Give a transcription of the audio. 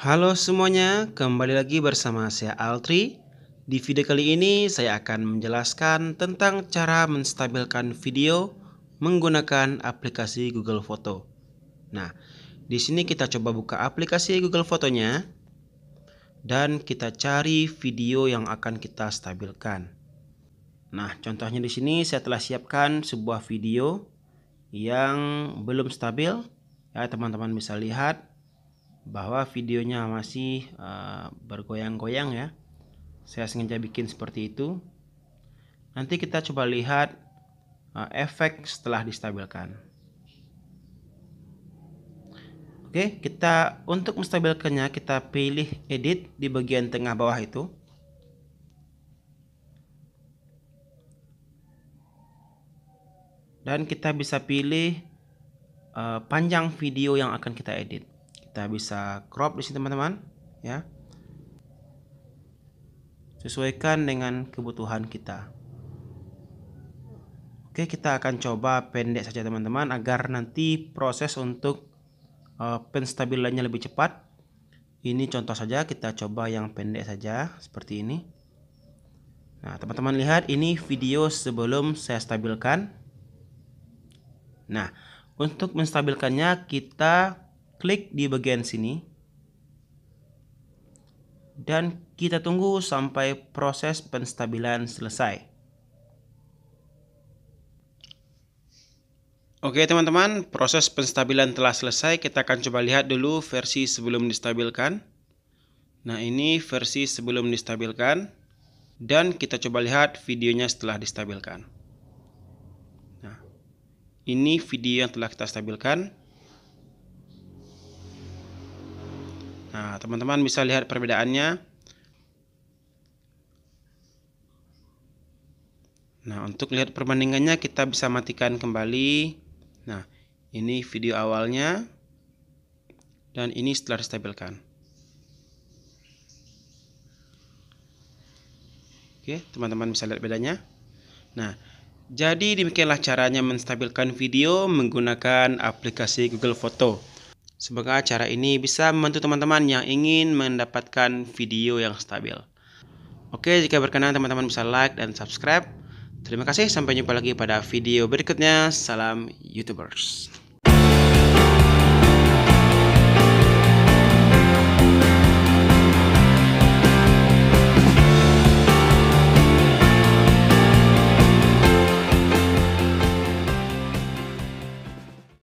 Halo semuanya, kembali lagi bersama saya Altri. Di video kali ini saya akan menjelaskan tentang cara menstabilkan video menggunakan aplikasi Google Foto. Nah, di sini kita coba buka aplikasi Google Fotonya dan kita cari video yang akan kita stabilkan. Nah, contohnya di sini saya telah siapkan sebuah video yang belum stabil. Ya, teman-teman bisa lihat bahwa videonya masih uh, bergoyang-goyang ya saya sengaja bikin seperti itu nanti kita coba lihat uh, efek setelah distabilkan Oke, kita untuk menstabilkannya kita pilih edit di bagian tengah bawah itu. Dan kita bisa pilih uh, panjang video yang akan kita edit kita bisa crop di sini teman-teman ya sesuaikan dengan kebutuhan kita Oke kita akan coba pendek saja teman-teman agar nanti proses untuk uh, eh, penstabilannya lebih cepat ini contoh saja kita coba yang pendek saja seperti ini nah teman-teman lihat ini video sebelum saya stabilkan nah untuk menstabilkannya kita klik di bagian sini dan kita tunggu sampai proses penstabilan selesai. Oke teman-teman, proses penstabilan telah selesai. Kita akan coba lihat dulu versi sebelum distabilkan. Nah ini versi sebelum distabilkan. Dan kita coba lihat videonya setelah distabilkan. Nah, ini video yang telah kita stabilkan. Nah, teman-teman bisa lihat perbedaannya. Nah, untuk lihat perbandingannya kita bisa matikan kembali. Nah, ini video awalnya dan ini setelah stabilkan. Oke, teman-teman bisa lihat bedanya. Nah, jadi demikianlah caranya menstabilkan video menggunakan aplikasi Google Foto Semoga cara ini bisa membantu teman-teman yang ingin mendapatkan video yang stabil. Oke, jika berkenan teman-teman bisa like dan subscribe. Terima kasih, sampai jumpa lagi pada video berikutnya. Salam YouTubers.